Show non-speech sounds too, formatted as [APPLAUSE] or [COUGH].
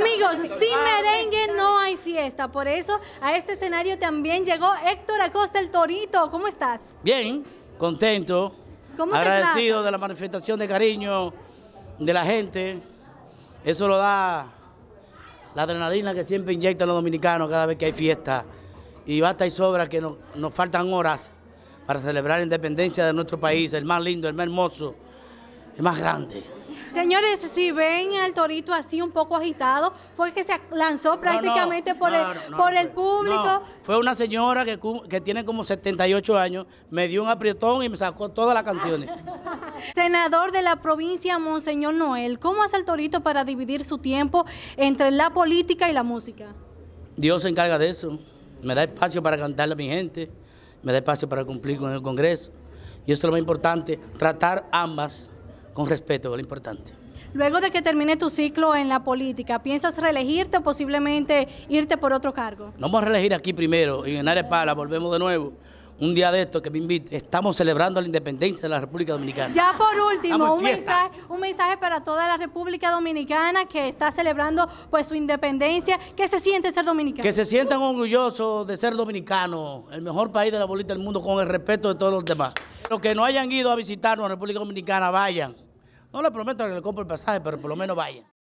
Amigos, sin merengue no hay fiesta. Por eso a este escenario también llegó Héctor Acosta el Torito. ¿Cómo estás? Bien, contento. ¿Cómo agradecido de la manifestación de cariño de la gente. Eso lo da la adrenalina que siempre inyectan los dominicanos cada vez que hay fiesta. Y basta y sobra que nos faltan horas para celebrar la independencia de nuestro país, el más lindo, el más hermoso, el más grande. Señores, si ven al torito así un poco agitado, fue que se lanzó prácticamente por, el, público. Fue una señora que, que tiene como 78 años, me dio un aprietón y me sacó todas las canciones. [LAUGHS] Senador de la provincia, Monseñor Noel, ¿cómo hace el torito para dividir su tiempo entre la política y la música? Dios se encarga de eso. Me da espacio para cantarle a mi gente, me da espacio para cumplir con el Congreso. Y esto es lo más importante, tratar ambas con respeto, lo importante. Luego de que termine tu ciclo en la política, ¿piensas reelegirte o posiblemente irte por otro cargo? No vamos a reelegir aquí primero, y en Arepala volvemos de nuevo un día de esto que me invite. Estamos celebrando la independencia de la República Dominicana. Ya por último, un mensaje, para toda la República Dominicana que está celebrando pues su independencia. ¿Qué se siente ser dominicano? Que se sientan orgullosos de ser dominicano, el mejor país de la bolita del mundo con el respeto de todos los demás. Los que no hayan ido a visitarnos a República Dominicana, vayan. No les prometo que les compre el pasaje, pero por lo menos vayan.